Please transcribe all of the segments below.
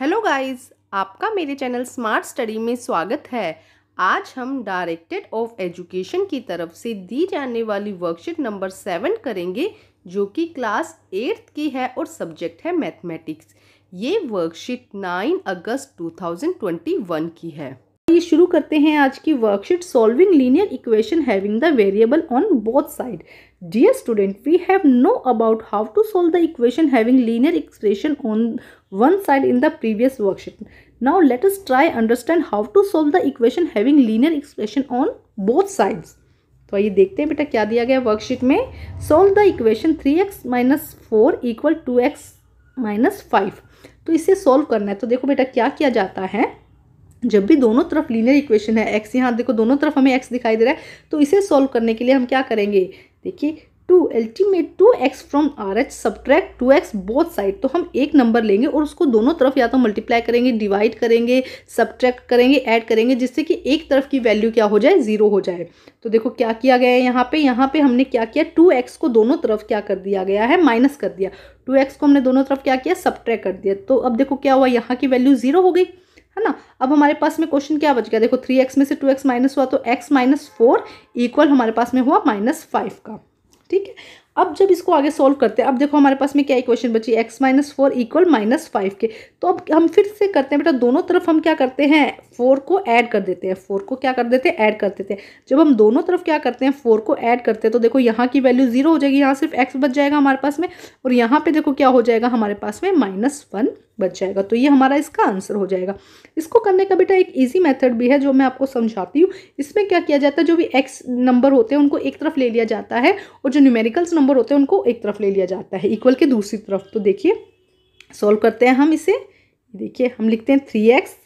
hello guys आपका मेरे channel smart study में स्वागत है आज हम डायरेक्टेड ऑफ एजुकेशन की तरफ से दी जाने वाली वर्कशीट नंबर सेवन करेंगे जो कि क्लास एट्थ की है और सब्जेक्ट है मैथमेटिक्स ये वर्कशीट नाइन अगस्त 2021 की है आइए शुरू करते हैं आज की worksheet solving linear equation having the variable on both side dear student we have know about how to solve the equation having linear expression on one side in the previous worksheet now let us try understand how to solve the equation having linear expression on both sides तो आइए देखते हैं बेटा क्या दिया गया worksheet में solve the equation three x minus four equal to x minus five तो इसे सॉल्व करना है तो देखो बेटा क्या किया जाता है जब भी दोनों तरफ लीनियर इक्वेशन है एक्स यहाँ देखो दोनों तरफ हमें एक्स दिखाई दे रहा है तो इसे सॉल्व करने के लिए हम क्या करेंगे देखिए to ultimate two x from R H subtract two x both side तो हम एक नंबर लेंगे और उसको दोनों तरफ या तो मल्टीप्लाई करेंगे डिवाइड करेंगे सब्ट्रैक्ट करेंगे ऐड करेंगे जिससे कि एक तरफ की वैल्यू क्या हो जाए ज़ीरो हो जाए तो देखो क्या किया गया है यहाँ पे यहाँ पे हमने क्या किया टू एक्स को दोनों तरफ क्या कर दिया गया है माइनस कर दिया टू एक्स को हमने दोनों तरफ क्या किया सब्ट्रैक्ट कर दिया तो अब देखो क्या हुआ यहाँ की वैल्यू ज़ीरो हो गई है ना अब हमारे पास में क्वेश्चन क्या बच गया देखो थ्री एक्स में से टू एक्स माइनस हुआ तो एक्स माइनस फोर इक्वल हमारे पास में हुआ माइनस फाइव का ठीक है अब जब इसको आगे सॉल्व करते हैं अब देखो हमारे पास में क्या इक्वेशन बची x minus four equal minus five के तो अब हम फिर से करते हैं बेटा दोनों तरफ हम क्या करते हैं फोर को ऐड कर देते हैं फोर को क्या कर देते हैं ऐड कर देते हैं जब हम दोनों तरफ क्या करते हैं फोर को ऐड करते हैं तो देखो यहाँ की वैल्यू जीरो हो जाएगी यहाँ सिर्फ एक्स बच जाएगा हमारे पास में और यहाँ पर देखो क्या हो जाएगा हमारे पास में माइनस वन बच जाएगा तो ये हमारा इसका आंसर हो जाएगा इसको करने का बेटा एक ईजी मेथड भी है जो मैं आपको समझाती हूँ इसमें क्या किया जाता है जो भी एक्स नंबर होते हैं उनको एक तरफ ले लिया जाता है और जो न्यूमेरिकल्स नंबर होते हैं उनको एक तरफ ले लिया जाता है इक्वल के दूसरी तरफ तो देखिए सॉल्व करते हैं हम इसे देखिए हम लिखते हैं थ्री एक्स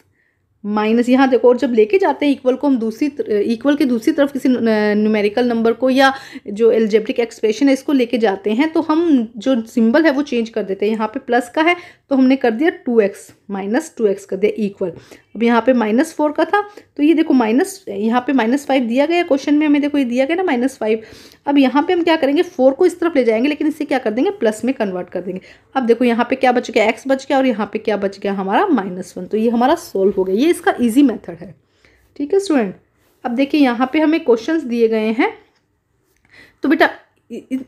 माइनस यहाँ देखो और जब लेके जाते हैं इक्वल को हम दूसरी इक्वल के दूसरी तरफ किसी न्यूमेरिकल नंबर को या जो एल्जेब्रिक एक्सप्रेशन है इसको लेके जाते हैं तो हम जो सिंबल है वो चेंज कर देते हैं यहाँ पे प्लस का है तो हमने कर दिया two x minus two x कर दिया इक्वल अब यहाँ पे माइनस फोर का था तो ये देखो माइनस यहाँ पे माइनस फाइव दिया गया क्वेश्चन में हमें देखो ये दिया गया ना माइनस फाइव अब यहाँ पे हम क्या करेंगे फोर को इस तरफ ले जाएंगे लेकिन इससे क्या कर देंगे प्लस में कन्वर्ट कर देंगे अब देखो यहाँ पे क्या बच गया एक्स बच गया और यहाँ पे क्या बच गया हमारा माइनस वन तो ये हमारा सोल्व हो गया ये इसका इजी मेथड है ठीक है स्टूडेंट अब देखिए यहाँ पे हमें क्वेश्चंस दिए गए हैं तो बेटा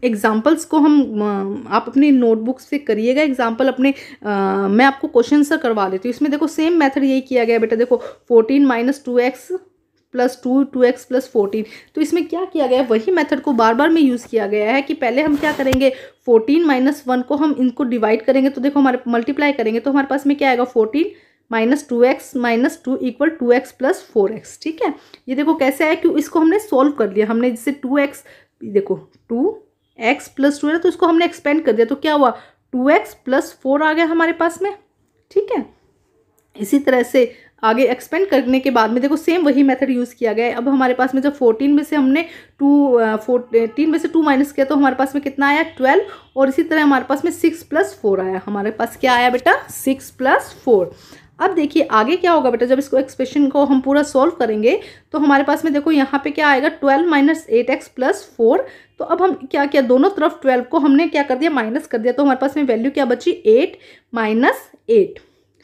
एग्ज़ाम्पल्स को हम आप अपनी नोटबुक से करिएगा एग्ज़ाम्पल अपने आ, मैं आपको क्वेश्चन सर करवा देती हूँ इसमें देखो सेम मेथड यही किया गया बेटा देखो fourteen minus two x plus two two x plus fourteen तो इसमें क्या किया गया वही मेथड को बार बार में यूज़ किया गया है कि पहले हम क्या करेंगे फोर्टीन माइनस वन को हम इनको डिवाइड करेंगे तो देखो हमारे मल्टीप्लाई करेंगे तो हमारे पास में क्या आएगा fourteen minus two x minus two equal to x plus four x ठीक है ये देखो कैसे आया कि इसको हमने सॉल्व कर लिया हमने जिससे टू एक्स देखो टू एक्स प्लस टू है तो इसको हमने एक्सपेंड कर दिया तो क्या हुआ टू एक्स प्लस फोर आ गया हमारे पास में ठीक है इसी तरह से आगे एक्सपेंड करने के बाद में देखो सेम वही मेथड यूज़ किया गया है अब हमारे पास में जब फोर्टीन में से हमने टू फोर्टीन में से टू माइनस किया तो हमारे पास में कितना आया ट्वेल्व और इसी तरह हमारे पास में सिक्स प्लस फोर आया हमारे पास क्या आया बेटा सिक्स प्लस फोर अब देखिए आगे क्या होगा बेटा जब इसको एक्सप्रेशन को हम पूरा सॉल्व करेंगे तो हमारे पास में देखो यहाँ पे क्या आएगा twelve minus eight x plus four तो अब हम क्या किया दोनों तरफ ट्वेल्व को हमने क्या कर दिया माइनस कर दिया तो हमारे पास में वैल्यू क्या बची एट माइनस एट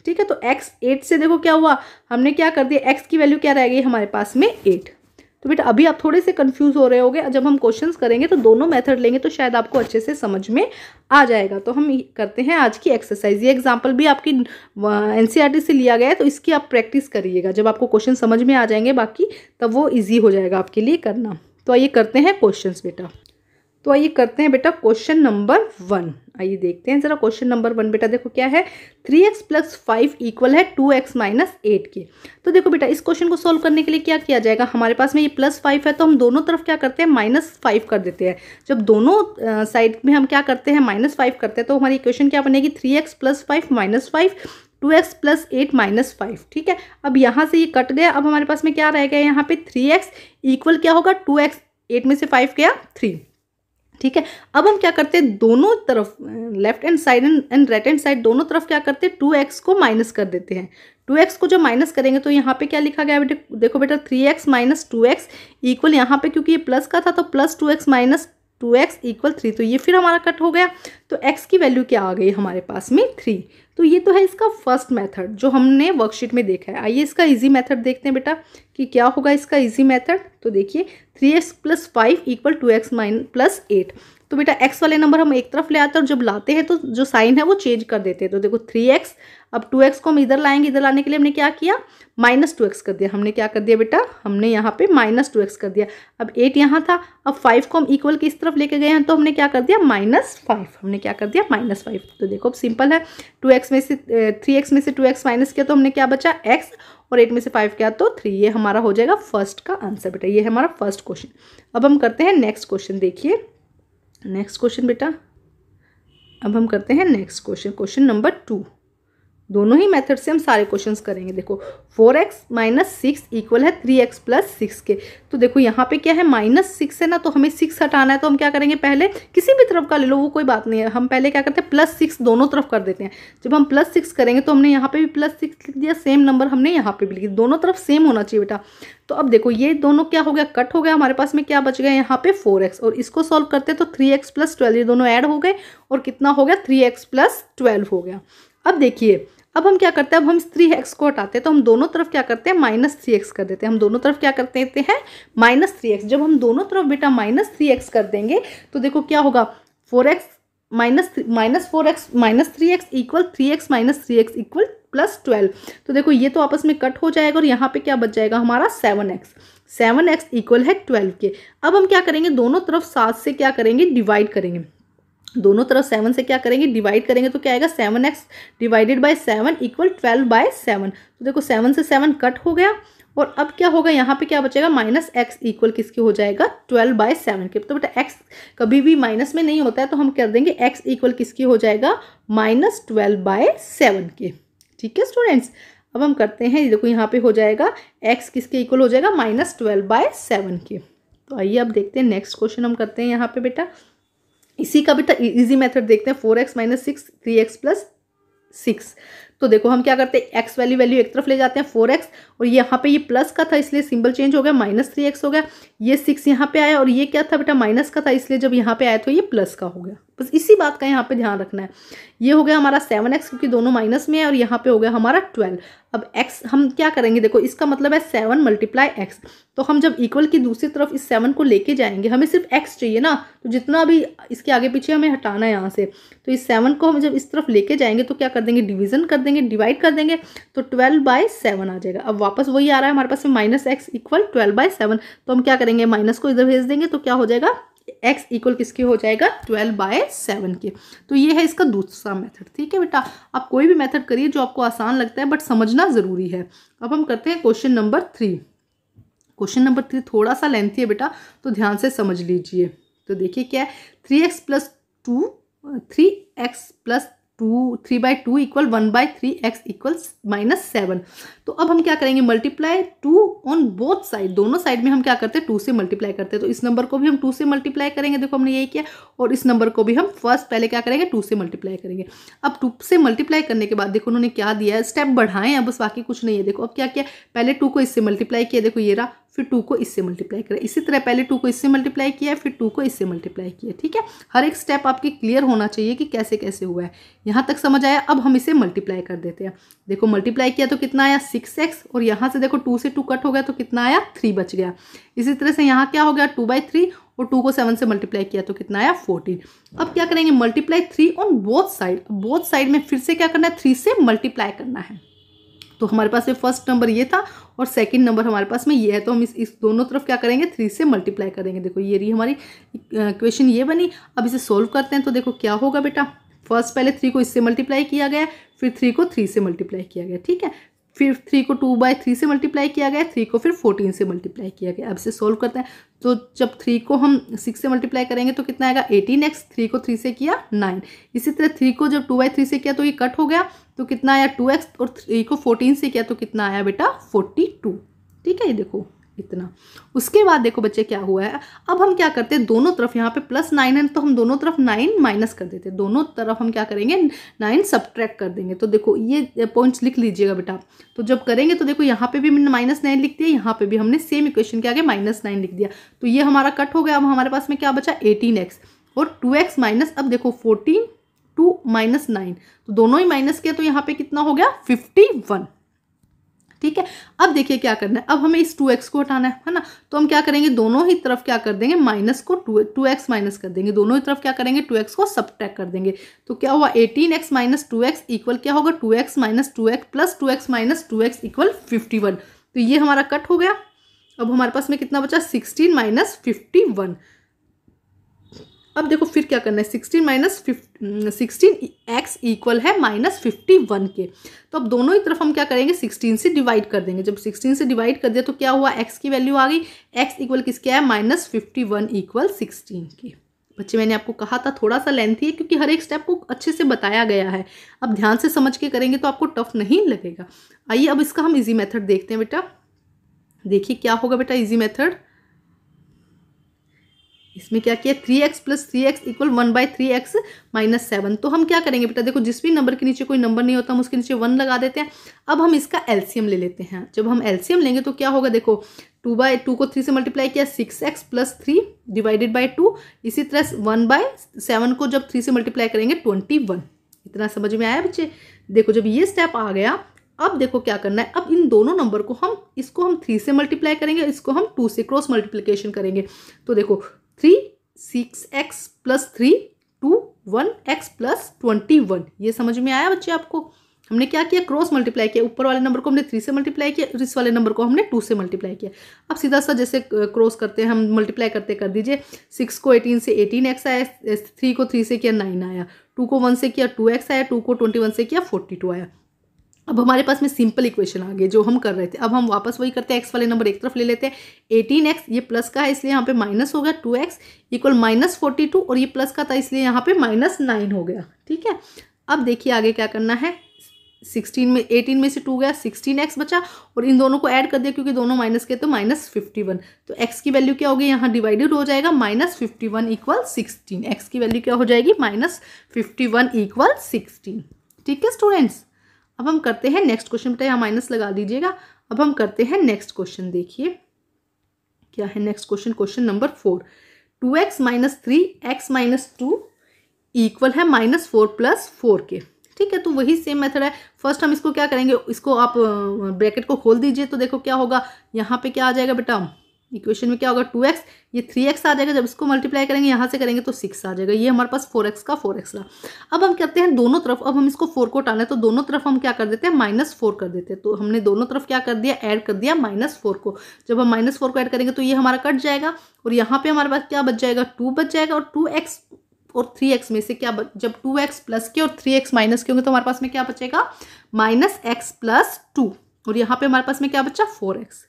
ठीक है तो एक्स एट से देखो क्या हुआ हमने क्या कर दिया एक्स की वैल्यू क्या रह गई हमारे पास में एट तो बेटा अभी आप थोड़े से कंफ्यूज हो रहे होगे जब हम क्वेश्चंस करेंगे तो दोनों मेथड लेंगे तो शायद आपको अच्छे से समझ में आ जाएगा तो हम करते हैं आज की एक्सरसाइज ये एग्जाम्पल भी आपकी एन e से लिया गया है तो इसकी आप प्रैक्टिस करिएगा जब आपको क्वेश्चन समझ में आ जाएंगे बाकी तब वो ईजी हो जाएगा आपके लिए करना तो आइए करते हैं क्वेश्चन बेटा तो आइए करते हैं बेटा क्वेश्चन नंबर वन आइए देखते हैं जरा क्वेश्चन नंबर वन बेटा देखो क्या है three x plus five equal है टू एक्स माइनस एट के तो देखो बेटा इस क्वेश्चन को सॉल्व करने के लिए क्या किया जाएगा हमारे पास में ये प्लस फाइव है तो हम दोनों तरफ क्या करते हैं माइनस फाइव कर देते हैं जब दोनों साइड में हम क्या करते हैं माइनस फाइव करते हैं तो हमारी इक्वेशन क्या बनेगी three x plus five minus five two x plus eight minus five ठीक है अब यहाँ से ये कट गया अब हमारे पास में क्या रह गया यहाँ पे थ्री एक्स इक्वल क्या होगा टू एक्स एट में से फाइव गया थ्री ठीक है अब हम क्या करते हैं दोनों तरफ left hand side and right hand side दोनों तरफ क्या करते हैं टू एक्स को माइनस कर देते हैं टू एक्स को जो माइनस करेंगे तो यहाँ पे क्या लिखा गया बेटे देखो बेटा three x minus two x equal यहाँ पे क्योंकि ये प्लस का था तो plus two x minus two x equal three तो ये फिर हमारा कट हो गया तो एक्स की वैल्यू क्या आ गई हमारे पास में थ्री तो ये तो है इसका फर्स्ट मैथड जो हमने वर्कशीट में देखा है आइए इसका ईजी मैथड देखते हैं बेटा कि क्या होगा इसका ईजी मैथड तो देखिए three x plus five equal to x minus plus eight तो बेटा x वाले नंबर हम एक तरफ ले आते हैं और जब लाते हैं तो जो साइन है वो चेंज कर देते हैं तो देखो 3x अब 2x को हम इधर लाएंगे इधर लाने के लिए हमने क्या किया माइनस टू कर दिया हमने क्या कर दिया बेटा हमने यहाँ पे माइनस टू कर दिया अब 8 यहाँ था अब 5 को हम इक्वल किस तरफ लेके गए हैं तो हमने क्या कर दिया माइनस हमने क्या कर दिया माइनस तो देखो अब सिंपल है टू में से थ्री में से टू एक्स माइनस किया तो हमने क्या बचा एक्स और एट में से फाइव क्या तो थ्री ये हमारा हो जाएगा फर्स्ट का आंसर बेटा ये हमारा फर्स्ट क्वेश्चन अब हम करते हैं नेक्स्ट क्वेश्चन देखिए नेक्स्ट क्वेश्चन बेटा अब हम करते हैं next question question number two दोनों ही मेथड से हम सारे क्वेश्चंस करेंगे देखो four x minus six equal है थ्री एक्स प्लस सिक्स के तो देखो यहाँ पे क्या है माइनस सिक्स है ना तो हमें सिक्स हटाना है तो हम क्या करेंगे पहले किसी भी तरफ का ले लो वो कोई बात नहीं है हम पहले क्या करते हैं प्लस सिक्स दोनों तरफ कर देते हैं जब हम प्लस सिक्स करेंगे तो हमने यहाँ पे भी प्लस सिक्स लिख दिया सेम नंबर हमने यहाँ पे भी लिख दिया दोनों तरफ सेम होना चाहिए बेटा तो अब देखो ये दोनों क्या हो गया कट हो गया हमारे पास में क्या बच गया यहाँ पे फोर एक्स और इसको सॉल्व करते हैं तो थ्री एक्स प्लस ट्वेल्व ये दोनों ऐड हो गए और कितना हो गया थ्री एक्स प्लस ट्वेल्व हो गया अब देखिए अब हम क्या करते हैं अब हम थ्री एक्स को हटाते हैं तो हम दोनों तरफ क्या करते हैं माइनस थ्री एक्स कर देते हैं हम दोनों तरफ क्या करते हैं माइनस थ्री एक्स जब हम दोनों तरफ बेटा माइनस थ्री एक्स कर देंगे तो देखो क्या होगा four x minus minus four x minus three x equal three x minus three x equal plus twelve तो देखो ये तो आपस में कट हो जाएगा और यहाँ पे क्या बच जाएगा हमारा seven x seven x equal है ट्वेल्व के अब हम क्या करेंगे दोनों तरफ सात से क्या करेंगे डिवाइड करेंगे दोनों तरफ सेवन से क्या करेंगे डिवाइड करेंगे तो क्या आएगा seven x divided by seven equal twelve by seven तो देखो सेवन से सेवन कट हो गया और अब क्या होगा यहाँ पे क्या बचेगा माइनस एक्स इक्वल किसके हो जाएगा ट्वेल्व बाय सेवन के तो बेटा एक्स कभी भी माइनस में नहीं होता है तो हम कर देंगे एक्स इक्वल किसके हो जाएगा माइनस ट्वेल्व बाय सेवन के ठीक है स्टूडेंट्स अब हम करते हैं देखो यहाँ पे हो जाएगा एक्स किसके इक्वल हो जाएगा माइनस ट्वेल्व बाय सेवन के तो आइए अब देखते हैं नेक्स्ट क्वेश्चन हम करते हैं यहाँ पे बेटा इसी का भी तो इजी e- मेथड देखते हैं four x minus six three x plus six तो देखो हम क्या करते हैं एक्स वाली वैल्यू एक तरफ ले जाते हैं फोर एक्स और यहाँ पे ये प्लस का था इसलिए सिंबल चेंज हो गया माइनस थ्री एक्स हो गया ये सिक्स यहाँ पे आया और ये क्या था बेटा माइनस का था इसलिए जब यहाँ पे आया तो ये प्लस का हो गया बस इसी बात का यहाँ पे ध्यान रखना है ये हो गया हमारा सेवन एक्स क्योंकि दोनों माइनस में है और यहाँ पे हो गया हमारा ट्वेल्व अब एक्स हम क्या करेंगे देखो इसका मतलब है सेवन मल्टीप्लाई एक्स तो हम जब इक्वल की दूसरी तरफ इस सेवन को लेके जाएंगे हमें सिर्फ एक्स चाहिए ना तो जितना भी इसके आगे पीछे हमें हटाना है यहाँ से तो इस सेवन को हम जब इस तरफ लेके जाएंगे तो क्या कर देंगे डिविजन कर देंगे डिवाइड कर देंगे तो ट्वेल्व बाय सेवन आ जाएगा अब वापस वही आ रहा है हमारे पास में minus x equal twelve by seven तो हम क्या करेंगे माइनस को इधर भेज देंगे तो क्या हो जाएगा एक्स इक्वल किसके हो जाएगा ट्वेल्व बाय सेवन के तो ये है इसका दूसरा मेथड ठीक है बेटा आप कोई भी मेथड करिए जो आपको आसान लगता है बट समझना ज़रूरी है अब हम करते हैं question number three question number three थोड़ा सा लेंथी है बेटा तो ध्यान से समझ लीजिए तो देखिए क्या है three x plus two three x plus two three by two equal one by three x equal minus seven तो अब हम क्या करेंगे multiply two on both side दोनों साइड में हम क्या करते हैं टू से मल्टीप्लाई करते हैं तो इस नंबर को भी हम टू से मल्टीप्लाई करेंगे देखो हमने यही किया और इस नंबर को भी हम फर्स्ट पहले क्या करेंगे टू से मल्टीप्लाई करेंगे अब टू से मल्टीप्लाई करने के बाद देखो उन्होंने क्या दिया है स्टेप बढ़ाएं अब बस बाकी कुछ नहीं है देखो अब क्या किया पहले टू को इससे मल्टीप्लाई किया देखो ये रहा फिर टू को इससे मल्टीप्लाई करें इसी तरह पहले टू को इससे मल्टीप्लाई किया फिर टू को इससे मल्टीप्लाई किया ठीक है हर एक स्टेप आपके क्लियर होना चाहिए कि कैसे कैसे हुआ है यहाँ तक समझ आया अब हम इसे मल्टीप्लाई कर देते हैं देखो मल्टीप्लाई किया तो कितना आया सिक्स एक्स और यहाँ से देखो टू से टू कट हो गया तो कितना आया थ्री बच गया इसी तरह से यहाँ क्या हो गया टू बाई थ्री और टू को सेवन से मल्टीप्लाई किया तो कितना आया फोर्टीन अब क्या करेंगे multiply three on both side both side में फिर से क्या करना है थ्री से मल्टीप्लाई करना है तो हमारे पास में फर्स्ट नंबर ये था और सेकंड नंबर हमारे पास में ये है तो हम इस इस दोनों तरफ क्या करेंगे थ्री से मल्टीप्लाई करेंगे देखो ये रही हमारी क्वेश्चन ये बनी अब इसे सोल्व करते हैं तो देखो क्या होगा बेटा फर्स्ट पहले थ्री को इससे मल्टीप्लाई किया गया फिर थ्री को थ्री से मल्टीप्लाई किया गया ठीक है फिर थ्री को टू बाई थ्री से मल्टीप्लाई किया गया थ्री को फिर फोर्टीन से मल्टीप्लाई किया गया अब इसे सॉल्व करते हैं तो जब थ्री को हम सिक्स से मल्टीप्लाई करेंगे तो कितना आएगा एटीन एक्स थ्री को थ्री से किया नाइन इसी तरह थ्री को जब टू बाई थ्री से किया तो ये कट हो गया तो कितना आया टू एक्स और थ्री को फोर्टीन से किया तो कितना आया बेटा फोर्टी टू ठीक है ये देखो इतना उसके बाद देखो बच्चे क्या हुआ है अब हम क्या करते हैं दोनों तरफ यहाँ पे प्लस नाइन है तो हम दोनों तरफ नाइन माइनस कर देते हैं दोनों तरफ हम क्या करेंगे नाइन सब्ट्रैक्ट कर देंगे तो देखो ये पॉइंट्स लिख लीजिएगा बेटा तो जब करेंगे तो देखो यहाँ पे भी हमने माइनस नाइन लिख दिया यहाँ पे भी हमने सेम इक्वेशन के आगे माइनस नाइन लिख दिया तो ये हमारा कट हो गया अब हमारे पास में क्या बचा एटीन एक्स और टू एक्स माइनस अब देखो फोर्टीन टू माइनस नाइन तो दोनों ही माइनस किया तो यहाँ पे कितना हो गया फिफ्टी वन ठीक है अब देखिए क्या करना है अब हमें इस टू एक्स को हटाना है है ना तो हम क्या करेंगे दोनों ही तरफ क्या कर देंगे माइनस को टू टू एक्स माइनस कर देंगे दोनों ही तरफ क्या करेंगे टू एक्स को ट्रैक कर देंगे तो क्या हुआ eighteen x minus two x equal क्या होगा two x minus two x plus two x minus two x equal fifty one तो ये हमारा कट हो गया अब हमारे पास में कितना बचा सिक्सटीन माइनस फिफ्टी वन अब देखो फिर क्या करना है sixteen minus sixteen x equal है माइनस फिफ्टी वन के तो अब दोनों ही तरफ हम क्या करेंगे सिक्सटीन से डिवाइड कर देंगे जब सिक्सटीन से डिवाइड कर दिया तो क्या हुआ एक्स की वैल्यू आ गई एक्स इक्वल किसके है minus fifty one equal sixteen के बच्चे मैंने आपको कहा था थोड़ा सा लेंथी है क्योंकि हर एक स्टेप को अच्छे से बताया गया है अब ध्यान से समझ के करेंगे तो आपको टफ नहीं लगेगा आइए अब इसका हम इजी मेथड देखते हैं बेटा देखिए क्या होगा बेटा इजी मेथड इसमें क्या किया three x plus three x equal one by three x minus seven तो हम क्या करेंगे बेटा देखो जिस भी नंबर के नीचे कोई नंबर नहीं होता हम उसके नीचे वन लगा देते हैं अब हम इसका एल्सियम ले लेते हैं जब हम एल्सियम लेंगे तो क्या होगा देखो टू बाई टू को थ्री से मल्टीप्लाई किया six x plus three divided by two इसी तरह वन बाय सेवन को जब थ्री से मल्टीप्लाई करेंगे ट्वेंटी वन इतना समझ में आया बच्चे देखो जब ये स्टेप आ गया अब देखो क्या करना है अब इन दोनों नंबर को हम इसको हम थ्री से मल्टीप्लाई करेंगे इसको हम टू से क्रॉस मल्टीप्लीकेशन करेंगे तो देखो three six x plus three two one x plus twenty one ये समझ में आया बच्चे आपको हमने क्या किया क्रॉस मल्टीप्लाई किया ऊपर वाले नंबर को हमने थ्री से मल्टीप्लाई किया इस वाले नंबर को हमने टू से मल्टीप्लाई किया अब सीधा सा जैसे क्रॉस करते हैं हम मल्टीप्लाई करते कर दीजिए सिक्स को एटीन से एटीन एक्स आया थ्री को थ्री से किया नाइन आया टू को वन से किया टू एक्स आया टू को ट्वेंटी वन से किया फोर्टी टू आया अब हमारे पास में सिंपल इक्वेशन आ गए जो हम कर रहे थे अब हम वापस वही करते हैं एक्स वाले नंबर एक तरफ ले लेते हैं एटीन एक्स ये प्लस का है इसलिए यहाँ पे माइनस हो गया two x equal minus forty two और ये प्लस का था इसलिए यहाँ पे माइनस नाइन हो गया ठीक है अब देखिए आगे क्या करना है सिक्सटीन में एटीन में से टू गया सिक्सटीन एक्स बचा और इन दोनों को ऐड कर दिया क्योंकि दोनों माइनस के तो माइनस फिफ्टी वन तो एक्स की वैल्यू क्या होगी यहाँ डिवाइडेड हो जाएगा minus fifty one equal sixteen x की वैल्यू क्या हो जाएगी minus fifty one equal sixteen ठीक है स्टूडेंट्स अब हम करते हैं नेक्स्ट क्वेश्चन बेटा यहाँ माइनस लगा दीजिएगा अब हम करते हैं नेक्स्ट क्वेश्चन देखिए क्या है next question question number four two x minus three x minus two equal है माइनस फोर प्लस फोर के ठीक है तो वही सेम मेथड है फर्स्ट हम इसको क्या करेंगे इसको आप ब्रैकेट uh, को खोल दीजिए तो देखो क्या होगा यहाँ पे क्या आ जाएगा बेटा इक्वेशन में क्या होगा टू एक्स ये थ्री एक्स आ जाएगा जब इसको मल्टीप्लाई करेंगे यहाँ से करेंगे तो सिक्स आ जाएगा ये हमारे पास फोर एक्स का फोर एक्स रहा अब हम कहते हैं दोनों तरफ अब हम इसको फोर को टाले तो दोनों तरफ हम क्या कर देते हैं माइनस फोर कर देते हैं तो हमने दोनों तरफ क्या कर दिया ऐड कर दिया माइनस फोर को जब हम माइनस फोर को ऐड करेंगे तो ये हमारा कट जाएगा और यहाँ पर हमारे पास क्या बच जाएगा टू बच जाएगा और टू एक्स और थ्री एक्स में से क्या बच जब टू एक्स प्लस के और थ्री एक्स माइनस के होंगे तो हमारे पास में क्या बचेगा माइनस एक्स प्लस टू और यहाँ पे हमारे पास में क्या बचा फोर एक्स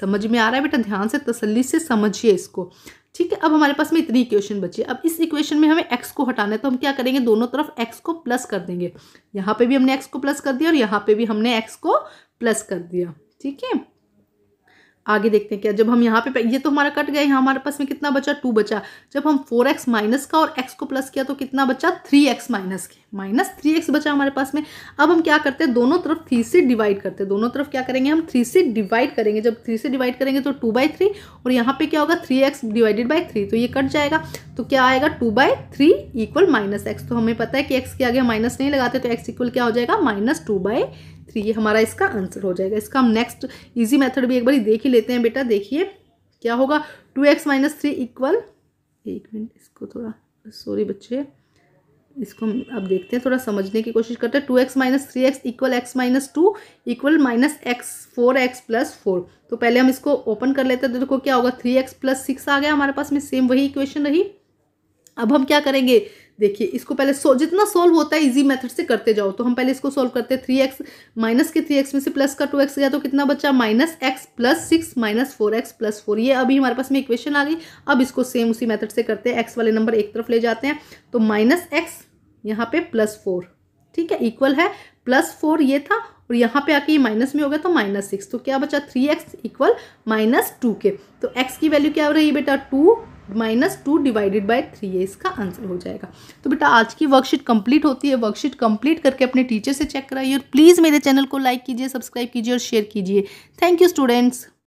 समझ में आ रहा है बेटा ध्यान से तसल्ली से समझिए इसको ठीक है अब हमारे पास में इतनी इक्वेशन बची है अब इस इक्वेशन में हमें एक्स को हटाना है तो हम क्या करेंगे दोनों तरफ एक्स को प्लस कर देंगे यहाँ पे भी हमने एक्स को प्लस कर दिया और यहाँ पे भी हमने एक्स को प्लस कर दिया ठीक है आगे देखते हैं क्या जब हम यहाँ पे ये तो हमारा कट गया यहाँ हमारे पास में कितना बचा टू बचा जब हम फोर एक्स माइनस का और एक्स को प्लस किया तो कितना बचा थ्री एक्स माइनस के माइनस थ्री एक्स बचा हमारे पास में अब हम क्या करते हैं दोनों तरफ थ्री से डिवाइड करते हैं दोनों तरफ क्या करेंगे हम थ्री से डिवाइड करेंगे जब थ्री से डिवाइड करेंगे तो टू बाई थ्री और यहाँ पे क्या होगा three x divided by three तो ये कट जाएगा तो क्या आएगा two by three equal minus x तो हमें पता है कि एक्स के आगे माइनस नहीं लगाते तो एक्स इक्वल क्या हो जाएगा माइनस टू बाई थ्री तो ये हमारा इसका आंसर हो जाएगा इसका हम नेक्स्ट इजी मेथड भी एक बार देख ही लेते हैं बेटा देखिए क्या होगा two x minus three equal एक मिनट इसको थोड़ा सॉरी बच्चे इसको हम अब देखते हैं थोड़ा समझने की कोशिश करते हैं two x minus three x equal x minus two equal minus x four x plus four तो पहले हम इसको ओपन कर लेते हैं तो देखो क्या होगा थ्री एक्स प्लस सिक्स आ गया हमारे पास में सेम वही इक्वेशन रही अब हम क्या करेंगे देखिए इसको पहले सो जितना सॉल्व होता है इजी मेथड से करते जाओ तो हम पहले इसको सॉल्व करते हैं थ्री एक्स माइनस के थ्री एक्स में से प्लस का टू एक्स गया तो कितना बचा minus x plus six minus four x plus four ये अभी हमारे पास में इक्वेशन आ गई अब इसको सेम उसी मैथड से करते हैं एक्स वाले नंबर एक तरफ ले जाते हैं तो माइनस एक्स यहाँ पे प्लस फोर ठीक है इक्वल है प्लस फोर ये था और यहाँ पे आके ये माइनस में हो गया तो माइनस सिक्स तो क्या बचा three x equal minus two के तो एक्स की वैल्यू क्या हो रही है बेटा two minus two divided by three ये इसका आंसर हो जाएगा तो बेटा आज की वर्कशीट कंप्लीट होती है वर्कशीट कंप्लीट करके अपने टीचर से चेक कराइए और प्लीज़ मेरे चैनल को लाइक कीजिए सब्सक्राइब कीजिए और शेयर कीजिए थैंक यू स्टूडेंट्स